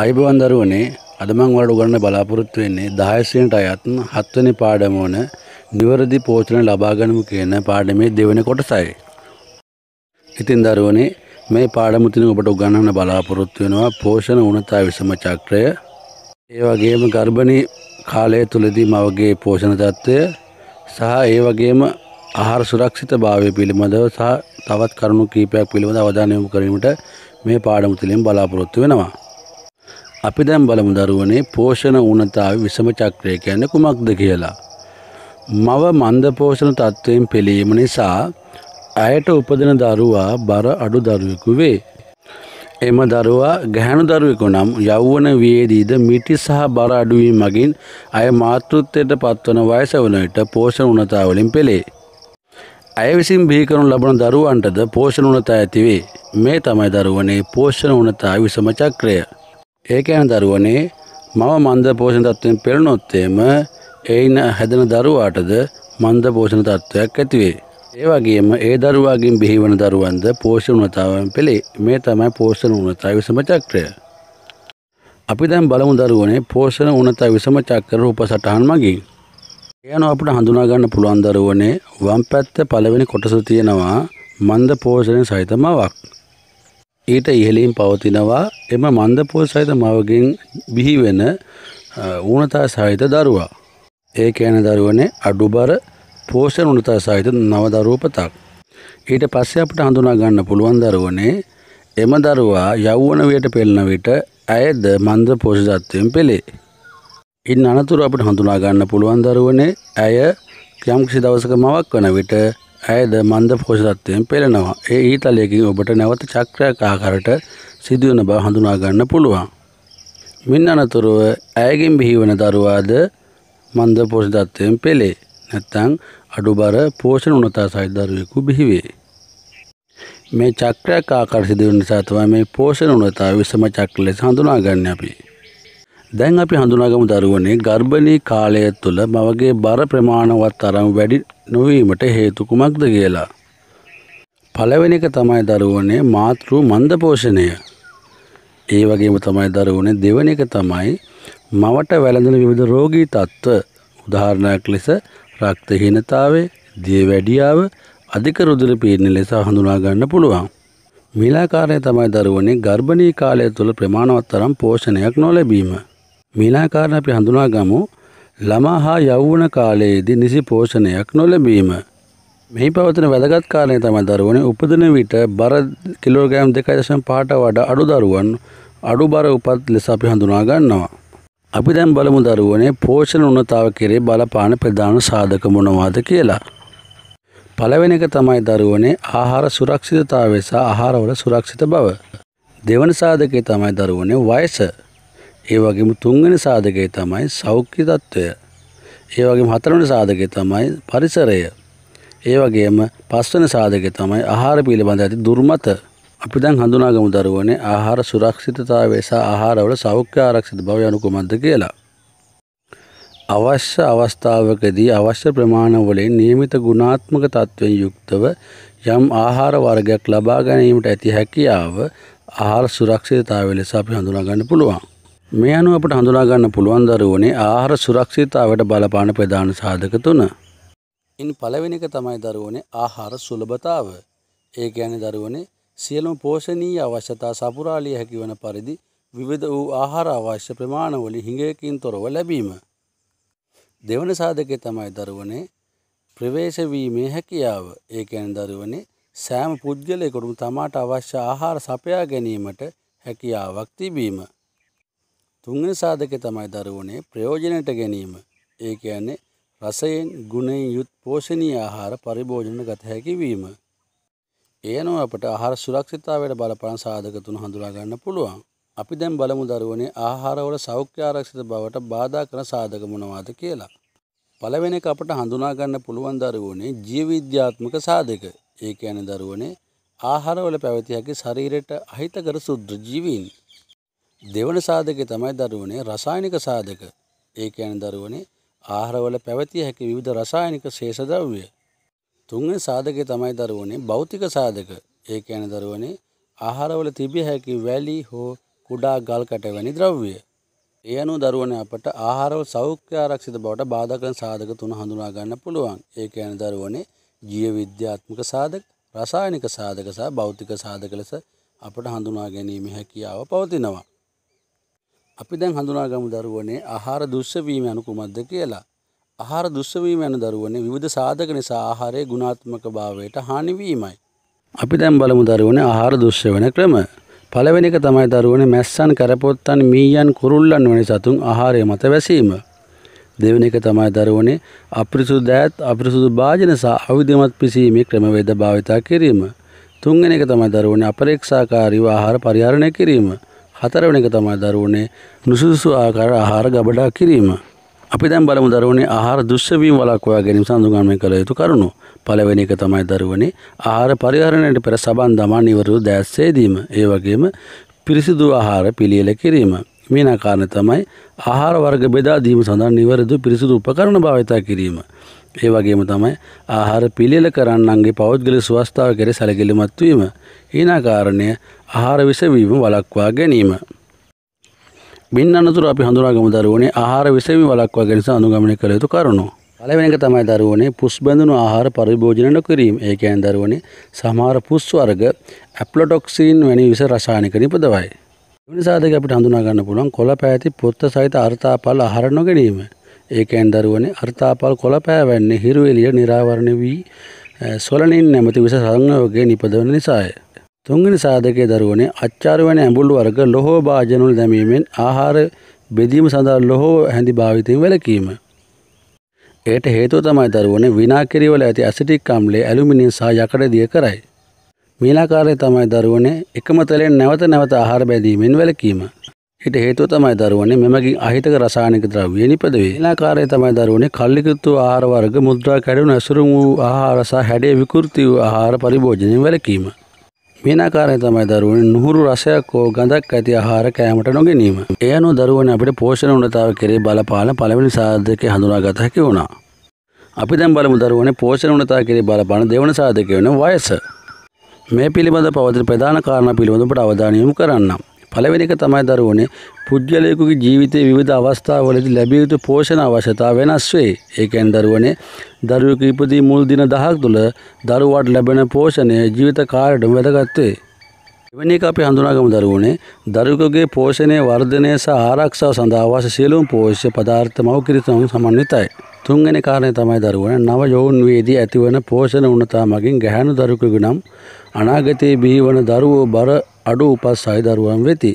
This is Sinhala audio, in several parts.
අයිබවන් දරුවනේ අදමං වලට උගන්න බලාපොරොත්තු වෙන්නේ දහයසෙනට අයත් හත්වනි පාඩම වන නිවරදි පෝෂණ ලබාගනමු කියන පාඩමේ දෙවන කොටසයි. ඉතින් දරුවනේ මේ පාඩමුතින ඔබට උගන්නන්න බලාපොරොත්තු වෙනවා පෝෂණ උනතා විසම චක්‍රය ඒ වගේම ගර්භණි කාලය තුළදී මවගේ පෝෂණ තත්ත්වය සහ ඒ වගේම ආහාර සුරක්ෂිත භාවය පිළිබඳව සහ තවත් කරුණු කීපයක් පිළිබඳ අවධානය යොමු කිරීමට මේ පාඩමුතිලින් බලාපොරොත්තු වෙනවා. අපි දැන් බලමු දරුවනේ පෝෂණ ඌනතාවේ විසම චක්‍රය කියන්නේ කුමක්ද කියලා. මව මන්ද පෝෂණ තත්වයෙන් පෙළීම නිසා ඇයට උපදින දරුවා බර අඩු දරුවෙකු වේ. එම දරුවා ගැහැණු දරුවෙකු නම් යෞවන වියේදීද මිටි සහ බර අඩුවීම මගින් අය මාතෘත්වයට පත්වන වයස වන විට පෝෂණ ඌනතාවලින් පෙළේ. ඇය විසින් බිහි කරනු ලබන දරුවන්ටද පෝෂණ ඌනතාව ඇතිවේ. මේ තමයි දරුවනේ පෝෂණ ඌනතාව විසම චක්‍රය. ඒකෑන දරුවනේ මම මන්ද පෝෂණ තත්ත්වයෙන් පෙළනොත්තේම එයින හැදෙන දරුවාටද මන්ද පෝෂණ තත්ත්වයක් ඇතිවේ. ඒ වගේම ඒ දරුවාගින් බිහිවන දරුවන්ද පෝෂණ උනතාවන් පෙළේ මේ තමයි පෝෂණ උනතා විසම චක්‍රය. අපි දැන් බලමු දරුවනේ පෝෂණ උනතා විසම චක්‍ර රූප සටහන් මගින්. එයන අපට හඳුනා ගන්න පුළුවන් දරුවනේ වම් පැත්ත පළවෙනි කොටස තියෙනවා මන්ද පෝෂණය සහිත මවක්. ඊට ඉහළින් පවතිනවා එම මන්දපුව සහිත මවගෙන් බිහිවෙන ඌනතා සහිත දරුවා. ඒ කෑන දරුවනේ අඩුබර පෝෂණ උනතා සහිත නවදරූපතක්. ඊට පස්සේ අපට හඳුනා ගන්න පුළුවන් දරුවනේ එම දරුවා යෞවන වයට පෙළෙන විට ඇයද මන්ද පෝෂිතත්වයෙන් පෙළේ. ඉන් අනතුරු අපට හඳුනා ගන්න පුළුවන් දරුවනේ ඇය යම් කිසි දවසක මවක් වන විට ඇයද මන්ද පෝෂතත්වයෙන් පෙළෙනවා. ඒ ඊතලයකින් ඔබට නැවත චක්‍රයක් ආකාරයට සිදුවන බව හඳුනා ගන්න පුළුවන්. මින් අනතුරුව ඇයගෙන් බිහිවන දරුවාද මන්ද පෝෂතත්වයෙන් පෙළේ. නැත්තං අඩුබර පෝෂණ උනතා සහිත දරුවෙකු බිහිවේ. මේ චක්‍රයක් ආකාර සිදුවන නිසා තමයි මේ පෝෂණ උනතාව විසම චක්‍ර ලෙස හඳුනාගන්නේ අපි. දැන් අපි හඳුනාගමු දරුවනේ ගර්භණී කාලය තුළ මවගේ බර ප්‍රමාණවත් තරම් වැඩි නොවීමට හේතු කුමක්ද කියලා. පළවෙනි එක තමයි දරුවනේ මාතෘ මන්දපෝෂණය. ඒ වගේම තමයි දරුවනේ දෙවෙනි එක තමයි මවට වැළඳෙන විවිධ රෝගී තත්ත්ව උදාහරණයක් ලෙස රක්තහීනතාවය, දියවැඩියාව, අධික රුධිර පීඩන ලෙස හඳුනා ගන්න පුළුවන්. මීලාකාරය තමයි දරුවනේ ගර්භණී කාලය තුළ ප්‍රමාණවත් තරම් පෝෂණයක් නොලැබීම. මීලාකාරණ අපි හඳුනා ගමු ළමා හා යෞවන කාලයේදී නිසි පෝෂණයක් නොලැබීම. මෙහි පවතින වැදගත් කාරණය තමයි දරුවනේ උපදින විට බර කිලෝග්‍රෑම් 2.5ට වඩා අඩු දරුවන් අඩු බර උපත් ලෙස අපි හඳුනා ගන්නවා. අපි දැන් බලමු දරුවනේ පෝෂණ උන්නතාව කෙරේ බලපාන ප්‍රධාන සාධක මොනවාද කියලා. පළවෙනි එක තමයි දරුවනේ ආහාර සුරක්ෂිතතාවය සහ ආහාරවල සුරක්ෂිත බව. දෙවන සාධකය තමයි දරුවනේ වයස. ඒ වගේම තුන්වෙනි සාධකය තමයි සෞඛ්‍ය තත්ත්වය. ඒ වගේම හතරවෙනි සාධකය තමයි පරිසරය. ඒ වගේම පස්වෙනි සාධකය තමයි ආහාර පිළිබඳ ඇති දුර්මත. අපි දැන් හඳුනාගමු දරුවනේ ආහාර සුරක්ෂිතතාවය සහ ආහාරවල සෞඛ්‍ය ආරක්ෂිත බව යනු කුමක්ද කියලා. අවශ්‍ය අවස්ථාවකදී අවශ්‍ය ප්‍රමාණවලින් નિયમિત ගුණාත්මක තත්ත්වයෙන් යුක්තව යම් ආහාර වර්ගයක් ලබා ගැනීමට ඇති හැකියාව ආහාර සුරක්ෂිතතාවය ලෙස අපි හඳුනා ගන්න පුළුවන්. මේ අනුව අපට හඳුනාගන්න පුළුවන් දරුවනේ ආහාර සුරක්ෂිතාවට බලපාන ප්‍රධාන සාධක තුන. ඉන් පළවෙනි එක තමයි දරුවනේ ආහාර සුලභතාව. ඒ කියන්නේ දරුවනේ සියලුම පෝෂණීය අවශ්‍යතා සපුරාලිය හැකිවන පරිදි විවිධ වූ ආහාර අවශ්‍ය ප්‍රමාණවලි හිඟයකින් තොරව ලැබීම. දෙවන සාධකය තමයි දරුවනේ ප්‍රවේශවීමේ හැකියාව. ඒ කියන්නේ දරුවනේ සෑම පුද්ගලයෙකුටම තමාට අවශ්‍ය ආහාර සපයා ගැනීමට හැකියාවක් තිබීම. තුන්වෙනි සාධකය තමයි දරුවනේ ප්‍රයෝජනයට ගැනීම. ඒ කියන්නේ රසයෙන් ගුණයෙන් යුත් පෝෂණීය ආහාර පරිභෝජන ගත හැකි වීම. ඒ අනුව අපට ආහාර සුරක්ෂිතතාවයට බලපාන සාධක තුන හඳුනා ගන්න පුළුවන්. අපි දැන් බලමු දරුවනේ ආහාරවල සෞඛ්‍ය ආරක්ෂිත බවට බාධා කරන සාධක මොනවාද කියලා. පළවෙනි එක අපට හඳුනා ගන්න පුළුවන් දරුවනේ ජීව විද්‍යාත්මක සාධක. ඒ කියන්නේ දරුවනේ ආහාරවල පැවති හැකි ශරීරයට අහිතකර සුද්ධ ජීවීන් දෙවන සාධකය තමයි දරුවනේ රසායනික සාධක. ඒ කියන්නේ දරුවනේ ආහාරවල පැවතිය හැකි විවිධ රසායනික ශේෂ ද්‍රව්‍ය. තුන්වෙනි සාධකය තමයි දරුවනේ භෞතික සාධක. ඒ කියන්නේ දරුවනේ ආහාරවල තිබිය හැකි වැලි හෝ කුඩා ගල් කට වැනි ද්‍රව්‍ය. ඒ අනුව දරුවනේ අපට ආහාරවල සෞඛ්‍ය ආරක්ෂිත බවට බාධා කරන සාධක තුන හඳුනා ගන්න පුළුවන්. ඒ කියන්නේ දරුවනේ ජීව විද්‍යාත්මක සාධක, රසායනික සාධක සහ භෞතික සාධක ලෙස අපට හඳුනා ගැනීම හැකියාව පවතිනවා. අපි දැන් හඳුනාගමු දරුවනේ ආහාර දුස්සවීම යනු කුමක්ද කියලා. ආහාර දුස්සවීම යන දරුවනේ විවිධ සාධක නිසා ආහාරයේ ගුණාත්මක භාවයට හානි වීමයි. අපි දැන් බලමු දරුවනේ ආහාර දුස්සවන ක්‍රම. පළවෙනි එක තමයි දරුවනේ මැස්සන් කරපොත්තන් මීයන් කුරුල්ලන් වැනි සතුන් ආහාරය මත වැසීම. දෙවෙනි එක තමයි දරුවනේ අපිරිසුදු දෑත් අපිරිසුදු භාජන සහ අවිධමත් පිසීමේ ක්‍රමවේද භාවිතා කිරීම. තුන්වෙනි එක තමයි දරුවනේ අපරීක්ෂාකාරීව ආහාර පරිහරණය කිරීම. හතරවන එක තමයි දරුවනේ නුසුදුසු ආකාර ආහාර ගබඩා කිරීම. අපි දැන් බලමු දරුවනේ ආහාර දුස්සවීම වළක්වා ගැනීම සඳහන් කළ යුතු කරුණු. පළවෙනි එක තමයි දරුවනේ ආහාර පරිහරණයට පෙර සබන් දමා නිවරු දැස්සේදීම. ඒ වගේම පිරිසිදු ආහාර පිළියෙල කිරීම. මේනා කාරණේ තමයි ආහාර වර්ග බෙදා දීම සඳහා නිවැරදි පිරිසිදු උපකරණ භාවිතා කිරීම. ඒ වගේම තමයි ආහාර පිළියෙල කරන්නන්ගේ පෞද්ගලික ස්වස්ථාව කෙරෙහි සැලකිලිමත් වීම. ඊනා කාරණය ආහාර විසවීම වළක්වා ගැනීම. මින් අනතුරු අපි හඳුනාගමු දරුවනේ ආහාර විසවීම වළක්වා ගැනීම අනුගමනය කළ යුතු කරුණු. පළවෙනි එක තමයි දරුවනේ පුස් බැඳුණු ආහාර පරිභෝජනය නොකිරීම. ඒ කියන්නේ දරුවනේ සමහර පුස් වර්ග ඇප්ලොටොක්සින් වැනි විස රසායනික නිපදවයි. ඒ නිසා දෙක අපිට හඳුනා ගන්න පුළුවන් කොළ පැහැති පොත්ත සහිත අර්ථාපල ආහාර නොගැනීම. ඒකෙන් දරුවනේ අර්ථාපල් කොළපෑවන්නේ හිරු එළිය නිරාවරණ වී සොලනින් නැමැති විස සංයෝගයේ නිපදවන නිසාය. තුන්වෙනි සාධකයේ දරුවනේ අච්චාරුවන ඇඹුල් වර්ග ලෝහෝ භාජනුල් දැමීමෙන් ආහාර බෙදීම සඳහා ලෝහෝ හැඳි භාවිතයෙන් වැළකීම. ඒට හේතුව තමයි දරුවනේ විනාකිරිවල ඇති ඇසිටික් අම්ලයේ ඇලුමිනියම් සහ යකඩ දිය කරයි. මීලාකාරය තමයි දරුවනේ එකම තලයෙන් නැවත නැවත ආහාර බැදීමෙන් වැළකීම. හිට හේතුව තමයි දරුවනේ මෙමගින් අහිතක රසායනික ද්‍රව්‍ය නිපද වේ. එලාකාරය තමයි දරුවනේ කල්ලිකුත්තු ආහාර වර්ග මුද්‍රා කැඩුණු ඇසුරුම් වූ ආහාර සහ හැඩේ විකෘති වූ ආහාර පරිභෝජනයෙන් වැළකීම. මේනාකාරය තමයි දරුවන නුහුරු රසයක් හෝ ගඳක් ඇති ආහාර කෑමට නොගැනීම. එය අනුව දරුවන අපිට පෝෂණ උනතාව කෙරේ බලපාන පළවෙනි සාධකය හඳුනාගත හැකි වුණා. අපි දැන් බලමු දරුවනේ පෝෂණ උනතා කෙරේ බලපාන දෙවන සාධකය වෙන වයස. මේ පිළිබඳ පවතින ප්‍රධාන කාරණා පිළිබඳ ඔබට අවධානය යොමු කරන්නම්. පළවෙනි එක තමයි දරුවනේ පුජ්‍යලයෙකුගේ ජීවිතයේ විවිධ අවස්ථාවලදී ලැබිය යුතු පෝෂණ අවශ්‍යතා වෙනස් වේ. ඒ කියන්නේ දරුවනේ දරුවෙකු ඉපදී මුල් දින 10ක් තුළ දරුවාට ලැබෙන පෝෂණය ජීවිත කාලෙටම වැදගත් වේ. එවැනි එක අපි හඳුනාගමු දරුවනේ දරුවෙකුගේ පෝෂණය වර්ධනය සහ ආරක්ෂාව සඳහා අවශ්‍ය සියලුම පෝෂ්‍ය පදාර්ථ මව්කිරිතුන් සමන්විතයි. තුන්වෙනි කාරණය තමයි දරුවනේ නව යෝන්වේදී ඇතිවන පෝෂණ උණතා මගින් ගැහැණු දරුවෙකු නම් අනාගතයේ බිහිවන දරුවෝ බර අඩු උපස්සායි දරුවන් වෙති.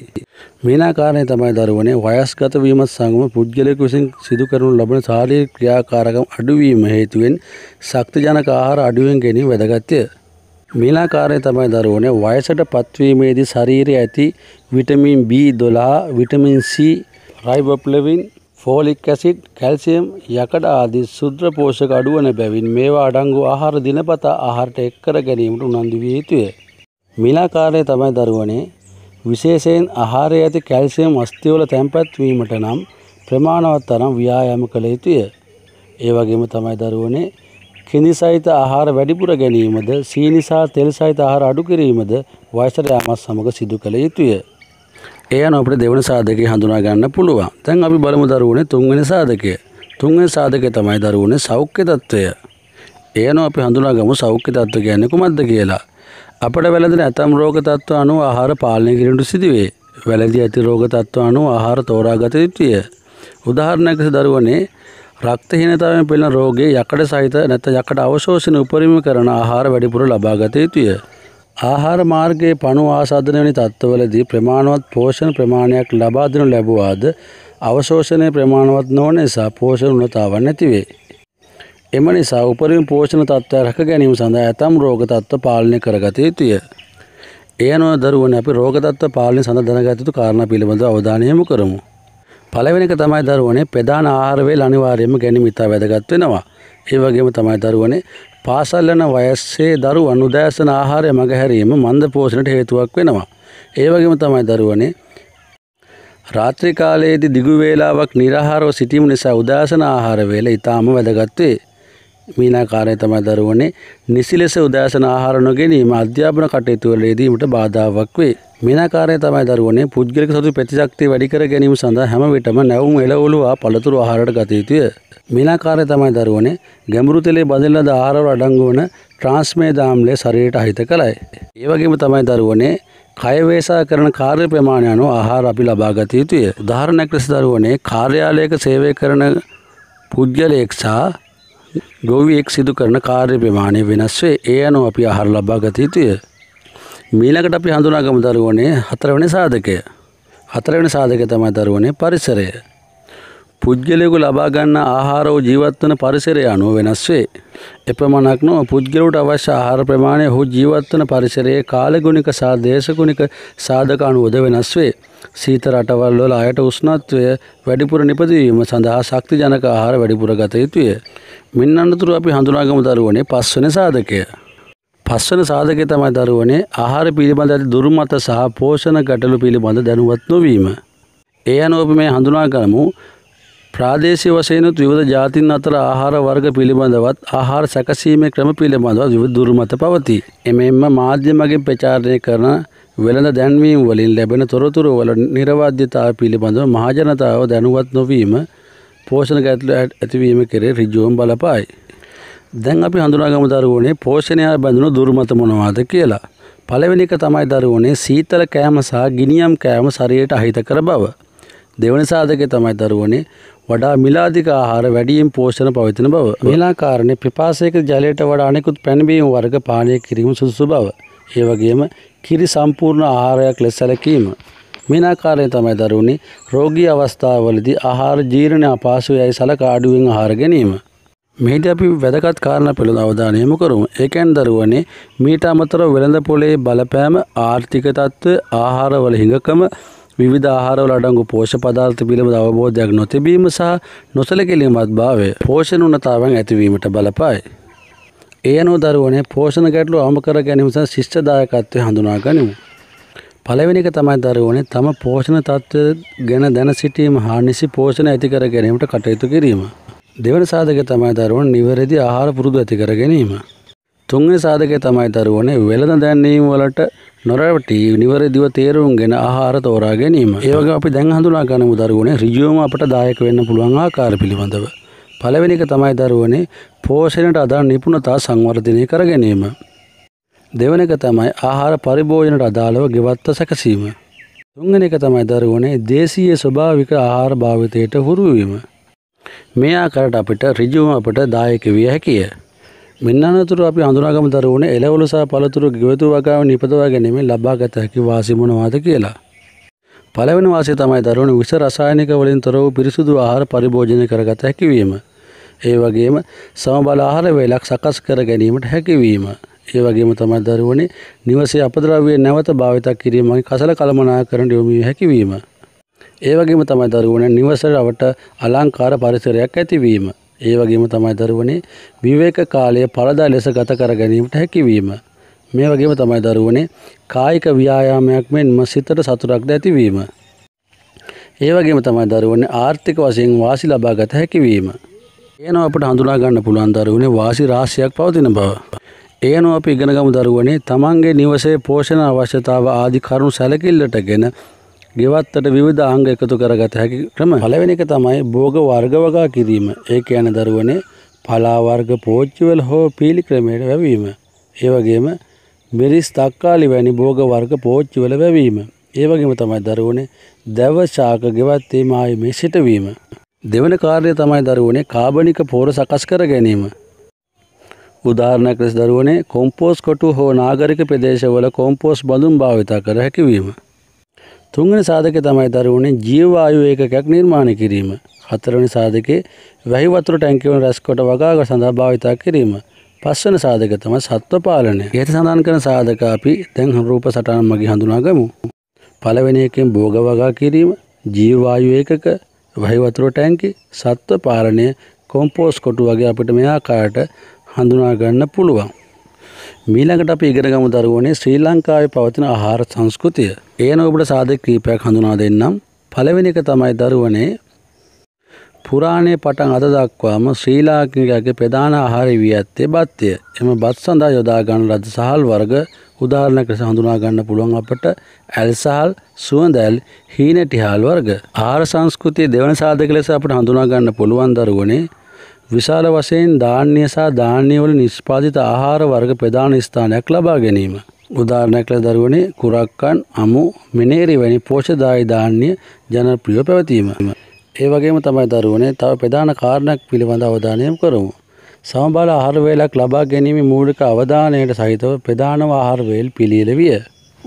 මේනා කාරණය තමයි දරුවනේ වයස්ගත වීමත් සංගම පුද්ගලයෙකු විසින් සිදු කරනු ලබන ශාරීරික ක්‍රියාකාරකම් අඩුවීම හේතුවෙන් ශක්තිජනක ආහාර අඩුවෙන් ගැනීම වැදගත්ය. මේනා කාරණය තමයි දරුවනේ වයසට පත්වීමේදී ශරීරයේ ඇති vitamin B12, vitamin C, riboflavin, folic acid, calcium, යකඩ ආදී සුද්‍ර පෝෂක අඩුවන බැවින් මේවා අඩංගු ආහාර දිනපතා ආහාරට එක් කර ගැනීමට උනන්දු විය යුතුය. මිලාකාරය තමයි දරුවනේ විශේෂයෙන් ආහාරයේ ඇති කැල්සියම් අස්ථිවල තැන්පත් වීමට නම් ප්‍රමාණවත් තරම් ව්‍යායාම කළ යුතුය. ඒ වගේම තමයි දරුවනේ කිඳි සහිත ආහාර වැඩිපුර ගැනීමද සීනිසා තෙල් සහිත ආහාර අඩු කිරීමද වයසට යාමත් සමග සිදු කළ යුතුය. එය අපිට දෙවන සාධකේ හඳුනා ගන්න පුළුවන්. දැන් අපි බලමු දරුවනේ තුන්වෙනි සාධකය. තුන්වෙනි සාධකය තමයි දරුවනේ සෞඛ්‍ය తত্ত্বය. එයනෝ අපි හඳුනාගමු සෞඛ්‍ය తত্ত্ব කියන්නේ කුමක්ද කියලා. අපට වැළඳෙන ඇතම් රෝග තත්ත්ව අනුව ආහාර පාලනය කිරීමට සිදුවේ. වැළඳී ඇති රෝග තත්ත්ව අනුව ආහාර තෝරාගත යුතුය. උදාහරණයක් ලෙස දරුවනේ රක්තහීනතාවෙන් පෙළෙන රෝගේ යකඩ සහිත නැත්නම් යකඩ අවශෝෂණ උපරිම කරන ආහාර වැඩිපුර ලබාගත යුතුය. ආහාර මාර්ගයේ පණු ආසාධන වැනි තත්ත්වවලදී ප්‍රමාණවත් පෝෂණ ප්‍රමාණයක් ලබා දෙනු ලැබුවාද අවශෝෂණය ප්‍රමාණවත් නොවන නිසා පෝෂණ උනතාවක් නැතිවේ. එම නිසා උපරිම පෝෂණ තත්ත්වය රැක ගැනීම සඳහා ඇතම් රෝග තත්ත්ව පාලනය කරගත යුතුය. ඒ අනුව දරුවන් අපි රෝග තත්ත්ව පාලනය සඳහා දැනගත යුතු කාරණා පිළිබඳව අවධානය යොමු කරමු. පළවෙනි එක තමයි දරුවනේ ප්‍රධාන ආහාර වේල අනිවාර්යයෙන්ම ගැනීම ඉතා වැදගත් වෙනවා. ඒ වගේම තමයි දරුවනේ පාසල් යන වයසේ දරුවන් උදෑසන ආහාරය මගහැරීම මන්ද පෝෂණයට හේතුවක් වෙනවා. ඒ වගේම තමයි දරුවනේ රාත්‍රී කාලයේදී දිගු වේලාවක් නිරාහාරව සිටීම නිසා උදෑසන ආහාර වේල ඉතාම වැදගත් වේ. මීනාකාරය තමයි දරුවනේ නිසි ලෙස උදෑසන ආහාර නොගැනීම අධ්‍යාපන කටයුතු වල යෙදීමට බාධාවක් වේ. මේනාකාරය තමයි දරුවනේ පුද්ගලික සතු ප්‍රතිශක්තිය වැඩි කර ගැනීම සඳහා හැම විටම නැවුම් එළවලුවා පළතුරු ආහාරයට ගත යුතුය. මේනාකාරය තමයි දරුවනේ ගැඹුරු තෙලේ බඳින ලද ආහාරවල අඩංගු වන ට්‍රාන්ස්මේද ආම්ලය ශරීරයට අහිත කලයි. ඒ වගේම තමයි දරුවනේ කය වේසා කරන කාර්ය ප්‍රමාණය අනුව ආහාර අපි ලබා ගත යුතුය. උදාහරණයක් ලෙස දරුවනේ කාර්යාලයක සේවය කරන පුද්ගලයෙක් සහ ගොවියෙක් සිදු කරන කාර්ය ප්‍රමාණය වෙනස් වේ. ඒ අනුව අපි ආහාර ලබා ගත යුතුය. මීළඟට අපි හඳුනාගමු දරුවනේ හතරවෙනි සාධකය. හතරවෙනි සාධකය තමයි දරුවනේ පරිසරය. පුද්ගලයෙකු ලබාගන්නා ආහාරෝ ජීවත්වන පරිසරය අනුව වෙනස් වේ. එපමණක් නොව පුද්ගලට අවශ්‍ය ආහාර ප්‍රමාණය හු ජීවත්වන පරිසරයේ කාලගුණික සහ දේශගුණික සාධක අනුවද වෙනස් වේ. සීත රටවල් වල අයට උෂ්ණත්වය වැඩිපුර නිපදවීම සඳහා ශක්තිජනක ආහාර වැඩිපුර ගත යුතුය. මින් අනතුරු අපි හඳුනාගමු දරුවනේ පස්වන සාධකය. පස්වන සාධකය තමයි දරුවනේ ආහාර පිළිබඳ ඇති දුර්මත සහ පෝෂණ ගැටලු පිළිබඳ දැනුවත් නොවීම. ඒ අනුව අපි මේ හඳුනා කරමු ප්‍රාදේශය වශයනුත් විවධ ජාතින් අතර ආහාර වර්ග පිළිබඳවත් ආහාර සැකසීමේ ක්‍රම පිළිබඳවත් විවිධ දුරුමත පවතී. එමෙන්ම මාධ්‍යමගින් ප්‍රචාරණය කරන වෙළඳ දැන්වීම් වලින් ලැබෙන තොරතුරු වල නිර්වාද්‍යතාව පිළිබඳව මහජනතාව දැනුවත් නොවීම පෝෂණ ගැටලු ඇතිවීම කෙරේ ඍජුවම බලපායි. දැන් අපි හඳුනාගමු දරුවනේ පෝෂණය බැඳුණු දුරුමත මොනවාද කියලා. පළවෙනි එක තමයි දරුවනේ සීතල කෑම සහ ගිනියම් කෑම ශරීරයට අහිතකර බව. දෙවන සාධකය තමයි දරුවනේ වඩා මිලාධික ආහාර වැඩියෙන් පෝෂණ පවතින බව. මේලා කාරණේ පිපාසයක ජලයට වඩා අනෙකුත් පැනබීම් වර්ග පානය කිරීම සුදුසු බව. ඒ වගේම කිරි සම්පූර්ණ ආහාරයක් ලෙස සැලකීම. මේනාකාරයෙන් තමයි දරුවනි රෝගී අවස්ථාවලදී ආහාර ජීර්ණ අපාසු යයි සලකා අඩුවෙන් ආහාර ගැනීම. මෙහිට අපි වැදගත් කාරණ පිළිබඳ අවධානය යොමු කරමු. ඒකෙන් දරුවනේ මීට අමතරව වෙළඳ පොලේ බලපෑම ආර්ථික තත්ත්වය ආහාරවල හිඟකම විවිධ ආහාරවල අඩංගු පෝෂ්‍ය පදාර්ථ පිළිබඳ අවබෝධයක් නොතිබීම සහ නොසලකිලීමත් භාවය පෝෂණ උනතාවන් ඇතිවීමට බලපායි. ඒ අනුව දරුවනේ පෝෂණ ගැටලු අවම කර ගැනීම සහ ශිෂ්ටදායකත්වය හඳුනා ගනිමු. පළවෙනි එක තමයි දරුවනේ තම පෝෂණ තත්ත්වය ගැන දැන සිටීම හා නිසි පෝෂණ ඇති කර ගැනීමට කටයුතු කිරීම. දෙවන සාධක තමයි දරුවන් නිවැරදි ආහාර පුරුදු ඇති කර ගැනීම. තුන්වෙනි සාධකය තමයි දරුවනේ වෙළඳ දැන්වීම වලට නොරැවටි නිවැරදිව තේරුම්ගෙන ආහාර තෝරා ගැනීම. ඒ වගේ අපි දැන් හඳුනා ගන්නමු දරුවනේ ඍජුවම අපට දායක වෙන්න පුළුවන් ආකාර පිළිබඳව. පළවෙනි එක තමයි දරුවනේ පෝෂණයට අදාළ නිපුණතා සංවර්ධනය කර ගැනීම. දෙවන එක තමයි ආහාර පරිභෝජනයට අදාළව ගෙවත්ත සැකසීම. තුන්වෙනි එක තමයි දරුවනේ දේශීය ස්වභාවික ආහාර භාවිතයට හුරු වීම. මේ ආකාරයට අපිට ඍජුවම අපට දායක විය හැකිය. මෙන්න අනතුරු අපි හඳුනාගම දරුවනේ එළවලු සහ පළතුරු ගෙවතු වගාව නිපදවා ගැනීමෙන් ලබාගත හැකි වාසි මොනවාද කියලා. පළවෙනි වාසිය තමයි දරුවන විස රසායනික වලින් තොර වූ පිරිසුදු ආහාර පරිභෝජනය කරගත හැකිවීම. ඒ වගේම සමබල ආහාර වේලක් සකස් කර ගැනීමට හැකිවීම. ඒ වගේම තමයි දරුවනේ නිවසේ අපද්‍රව්‍ය නැවත භාවිත කිරීම මගේ කසල කළමනාකරණ යොමු විය හැකිවීම. ඒ වගේම තමයි දරුවනේ නිවසට අලංකාර පරිසරයක් ඇතිවීම. ඒ වගේම තමයි දරුවනේ විවේක කාලය පළදා ලෙස ගත කර ගැනීමට හැකිවීම. මේ වගේම තමයි දරුවනේ කායික ව්‍යායාමයක් මෙන්ම සිතට සතුටක්ද ඇතිවීම. ඒ වගේම තමයි දරුවනේ ආර්ථික වශයෙන් වාසි ලබා ගත හැකිවීම. එනෝ අපට හඳුනා ගන්න පුළුවන් දරුවනේ වාසි රාශියක් පවතින බව. එනෝ අපි ඉගෙන ගමු දරුවනේ තමන්ගේ නිවසේ පෝෂණ අවශ්‍යතාව ආදී කරුණු සැලකිල්ලටගෙන ගෙවත්තට විවිධ අංග එකතු කරගත හැකි ක්‍රම පළවෙනි එක තමයි භෝග වර්ග වගා කිරීම. ඒ කියන්නේ දරුවනේ පලා වර්ග පෝච්චිවල හෝ පීලි ක්‍රමයට වැවීම. ඒ වගේම මිරිස් තක්කාලි වැනි භෝග වර්ග පෝච්චිවල වැවීම. ඒ වගේම තමයි දරුවනේ දැව ශාක ගෙවත්තේ මායමේ සිටවීම. දෙවන කාර්යය තමයි දරුවනේ කාබනික පෝර සකස් කර ගැනීම. උදාහරණයක් ලෙස දරුවනේ කොම්පෝස් කොටු හෝ නාගරික ප්‍රදේශවල කොම්පෝස් බඳුන් භාවිතා කර හැකිවීම. තුන්වෙනි සාධකය තමයි දරුවනේ ජීවවායු ඒකකයක් නිර්මාණය කිරීම. හතරවෙනි සාධකේ වැහි වතුර ටැංකියවල රැස්කොට වගාක සඳහා භාවිතා කිරීම. පස්වන සාධක තමයි සත්ව පාලනය. ඉහත සඳහන් කරන සාධක අපි දැන් රූප සටහන් මගින් හඳුනාගමු. පළවෙනි එකෙන් භෝග වගා කිරීම, ජීවවායු ඒකක, වැහි වතුර ටැංකි, සත්ව පාලනය, කොම්පෝස්ට් කොටු වගේ අපිට මේ ආකාරයට හඳුනා ගන්න පුළුවන්. මීළඟට අපි ඉගෙනගමු දරුවනේ ශ්‍රී ලංකාවේ පවතින ආහාර සංස්කෘතිය. ඒන ඔබට සාධක කීපයක් හඳුනා දෙන්නම්. පළවෙනි එක තමයි දරුවනේ පුරාණයේ පටන් අද දක්වාම ශ්‍රී ලාංකිකයාගේ ප්‍රධාන ආහාර වී ඇත්තේ බත්ය. එම බත් සඳහා යොදා ගන්න ලද සහල් වර්ග උදාහරණයක් ලෙස හඳුනා ගන්න පුළුවන් අපට ඇල්සහල්, සුවඳැල්, හීනටිහාල් වර්ග. ආහාර සංස්කෘතියේ දෙවන සාධක ලෙස අපට හඳුනා ගන්න පුළුවන් දරුවනේ විශාල වශයෙන් ධාන්‍ය සහ ධාන්‍යවල නිෂ්පාදිත ආහාර වර්ග ප්‍රධාන ස්ථානයක් ලබා ගැනීම. උදාහරණයක් ලෙස දරුවනේ කුරක්කන්, අමු, මිනේරි වැනි පෝෂ්‍යදායී ධාන්‍ය ජනප්‍රියව පැවතීම. ඒ වගේම තමයි දරුවනේ තව ප්‍රධාන කාරණයක් පිළිබඳ අවධානය කරමු. සමබල ආහාර වේලක් ලබා ගැනීම මූලික අවධානයට සහිතව ප්‍රධානම ආහාර වේල් පිළියෙල විය.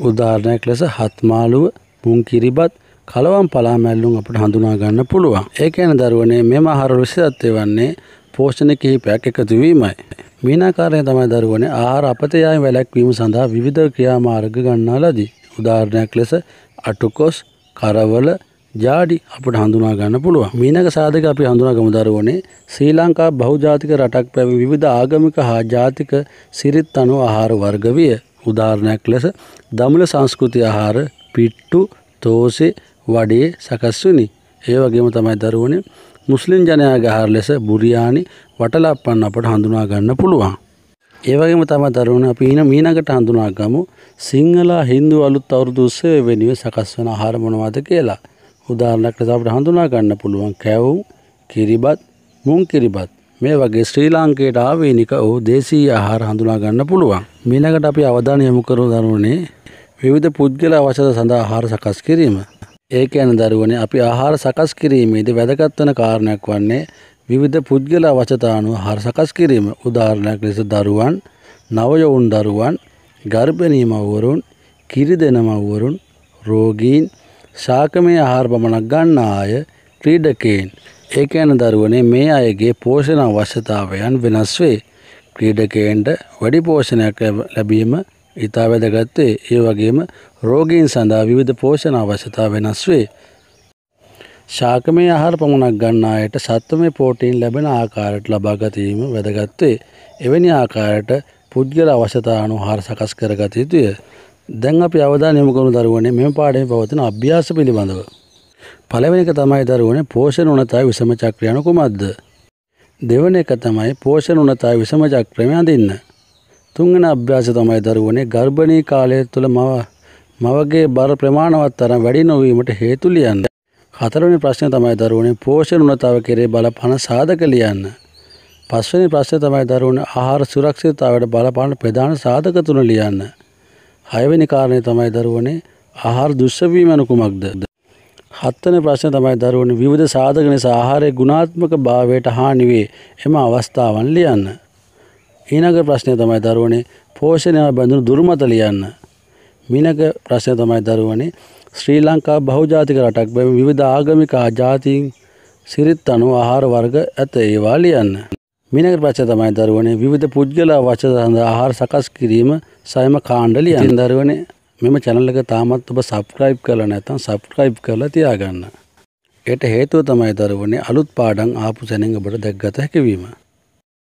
උදාහරණයක් ලෙස හත්මාලුව, පුන්කිරිබත්, කලවම් පලා මැල්ලුම් අපට හඳුනා ගන්න පුළුවන්. ඒ කියන්නේ දරුවනේ මෙම ආහාර විශේෂත්වය වන්නේ පෝෂණ කිහිපයක් එකතු වීමයි. මීනාකාරය තමයි දරුවනේ ආහාර අපතයායෙන් වැළැක්වීම සඳහා විවිධ ක්‍රියාමාර්ග ගන්නා ලදී. උදාහරණයක් ලෙස අටුකොස්, කරවල, ජාඩි අපට හඳුනා ගන්න පුළුවන්. මීනක සාධක අපි හඳුනාගමු දරුවනේ ශ්‍රී ලංකා බහුජාතික රටක් පැවි විවිධ ආගමික හා ජාතික සිරිත් අනුව ආහාර වර්ග විය. උදාහරණයක් ලෙස දමිළ සංස්කෘති ආහාර පිට්ටු, තෝසේ, වඩේ සකස්වනි. ඒ වගේම තමයි දරුවනේ මුස්ලිම් ජනයාගේ ආහාර ලෙස බුරියානි වටලප්පන් අපට හඳුනා ගන්න පුළුවන්. ඒ වගේම තමයි දරුවන අපි ඊන මීනකට හඳුනා ගමු සිංහල හින්දු අලුත් අවුරුදු උත්සවය වෙනුවෙන් සකස් වන ආහාර මොනවද කියලා. උදාහරණයක් ලෙස අපිට හඳුනා ගන්න පුළුවන් කැවුම්, කිරිබත්, මුං කිරිබත් මේ වගේ ශ්‍රී ලාංකේට ආවේනික ඔහු දේශීය ආහාර හඳුනා ගන්න පුළුවන්. මීළඟට අපි අවධානය යොමු කරන දරුවනේ විවිධ පුද්ගල අවශ්‍යතා සඳහා ආහාර සකස් කිරීම ඒක යන දරුවනේ අපි ආහාර සකස් කිරීමේදී වැදගත් වන කාරණයක් වන්නේ විවිධ පුද්ගල අවශ්‍යතා අනුව ආහාර සකස් කිරීම. උදාහරණයක් ලෙස දරුවන්, නව යොවුන් දරුවන්, ගර්භණී මව්වරුන්, කිරිදෙන මව්වරුන්, රෝගීන්, ශාකමය ආහාර පමණක් ගන්නා අය, ක්‍රීඩකයන්. ඒක යන දරුවනේ මේ අයගේ පෝෂණ අවශ්‍යතාවයන් වෙනස් වේ. ක්‍රීඩකයන්ට වැඩි පෝෂණයක් ලැබීම ඉතා වැදගත් වේ. ඒ වගේම රෝගීන් සඳහා විවිධ පෝෂණ අවශ්‍යතා වෙනස් වේ. ශාකමය ආහාර පමණක් ගන්නා අයට සත්වමය ප්‍රෝටීන් ලැබෙන ආකාරයට ලබා ගැනීම වැදගත් වේ. එවැනි ආකාරයට පුද්ගල අවශ්‍යතා අනුව ආහාර සකස් කරගත යුතුය. දැන් අපි අවධානය යොමු කරන දරුවනේ මෙම පාඩමේ පවතින අභ්‍යාස පිළිබඳව. පළවෙනි එක තමයි දරුවනේ පෝෂණ උණතයි විසම චක්‍රය අනු කුමක්ද? දෙවන එක තමයි පෝෂණ උණතයි විසම චක්‍රය අඳින්න. තුන්වෙනි අභ්‍යාසය තමයි දරුවනේ ගර්භණී කාලය තුළ මව මවගේ බර ප්‍රමාණවත් තරම් වැඩි නොවීමට හේතු ලියන්න. හතරවෙනි ප්‍රශ්නය තමයි දරුවනේ පෝෂණ උනතාව කෙරේ බලපාන සාධක ලියන්න. පස්වෙනි ප්‍රශ්නය තමයි දරුවනේ ආහාර සුරක්ෂිතතාවයට බලපාන ප්‍රධාන සාධක තුන ලියන්න. හයවෙනි කාරණය තමයි දරුවනේ ආහාර දුස්සවීම කුමක්ද? හත්වෙනි ප්‍රශ්නේ තමයි දරුවනේ විවිධ සාධක නිසා ආහාරයේ ගුණාත්මක භාවයට හානි වේ. එම අවස්ථාවන් ලියන්න. ඊළඟ ප්‍රශ්නේ තමයි දරුවනේ පෝෂණය බඳුන දුර්මත ලියන්න. මිනක ප්‍රශ්නය තමයි දරුවනේ ශ්‍රී ලංකා බහුජාතික රටක් බැවින් විවිධ ආගමික ජාතීන් සිරිත් අනුව ආහාර වර්ග ඇත ඒවා ලියන්න. මිනක ප්‍රශ්නය තමයි දරුවනේ විවිධ පුද්ගල වච සඳහා ආහාර සකස් කිරීම සයම කාණ්ඩ ලියන්න දරුවනේ මෙම channel එක තාමත් ඔබ subscribe කරලා නැත්නම් subscribe කරලා තියාගන්න. ඒට හේතුව තමයි දරුවනේ අලුත් පාඩම් ආපු සැනින් ඔබට දැක්ගත හැකිවීම.